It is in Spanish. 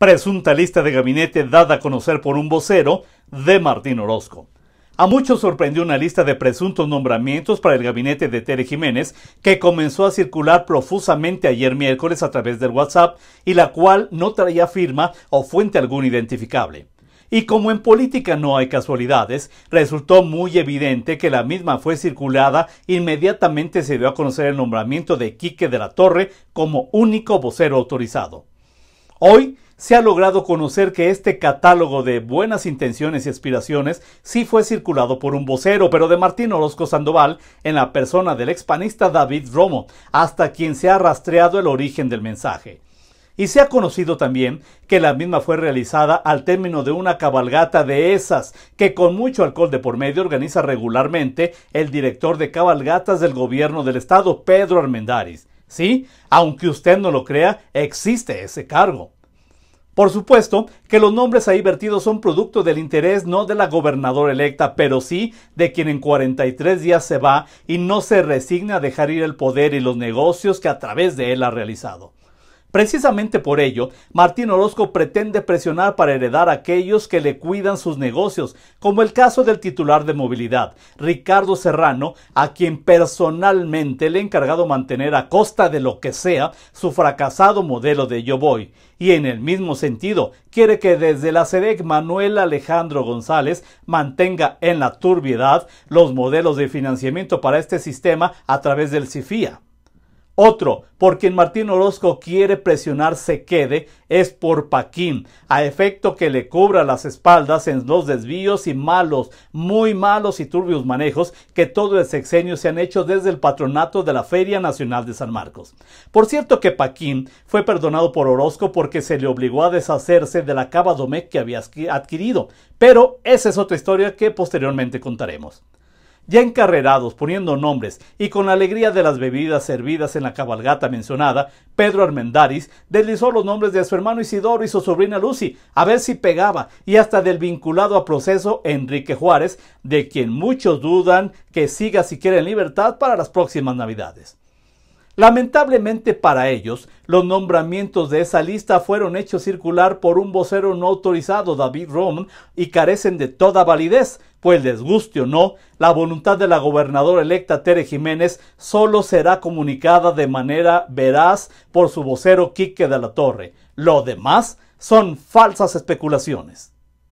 presunta lista de gabinete dada a conocer por un vocero de Martín Orozco. A muchos sorprendió una lista de presuntos nombramientos para el gabinete de Tere Jiménez que comenzó a circular profusamente ayer miércoles a través del WhatsApp y la cual no traía firma o fuente alguna identificable. Y como en política no hay casualidades, resultó muy evidente que la misma fue circulada inmediatamente se dio a conocer el nombramiento de Quique de la Torre como único vocero autorizado. Hoy se ha logrado conocer que este catálogo de buenas intenciones y aspiraciones sí fue circulado por un vocero, pero de Martín Orozco Sandoval, en la persona del expanista David Romo, hasta quien se ha rastreado el origen del mensaje. Y se ha conocido también que la misma fue realizada al término de una cabalgata de esas que con mucho alcohol de por medio organiza regularmente el director de cabalgatas del gobierno del estado, Pedro Armendáriz. Sí, aunque usted no lo crea, existe ese cargo. Por supuesto que los nombres ahí vertidos son producto del interés no de la gobernadora electa, pero sí de quien en 43 días se va y no se resigna a dejar ir el poder y los negocios que a través de él ha realizado. Precisamente por ello, Martín Orozco pretende presionar para heredar a aquellos que le cuidan sus negocios, como el caso del titular de movilidad, Ricardo Serrano, a quien personalmente le he encargado mantener a costa de lo que sea su fracasado modelo de Yo Voy. Y en el mismo sentido, quiere que desde la SEDEC Manuel Alejandro González mantenga en la turbiedad los modelos de financiamiento para este sistema a través del CIFIA. Otro, por quien Martín Orozco quiere presionar se quede, es por Paquín, a efecto que le cubra las espaldas en los desvíos y malos, muy malos y turbios manejos que todo el sexenio se han hecho desde el patronato de la Feria Nacional de San Marcos. Por cierto que Paquín fue perdonado por Orozco porque se le obligó a deshacerse de la cava Domecq que había adquirido, pero esa es otra historia que posteriormente contaremos ya encarrerados, poniendo nombres y con la alegría de las bebidas servidas en la cabalgata mencionada, Pedro Armendaris deslizó los nombres de su hermano Isidoro y su sobrina Lucy, a ver si pegaba, y hasta del vinculado a proceso Enrique Juárez, de quien muchos dudan que siga siquiera en libertad para las próximas Navidades. Lamentablemente para ellos, los nombramientos de esa lista fueron hechos circular por un vocero no autorizado, David Roman, y carecen de toda validez, pues les o no, la voluntad de la gobernadora electa Tere Jiménez solo será comunicada de manera veraz por su vocero Quique de la Torre. Lo demás son falsas especulaciones.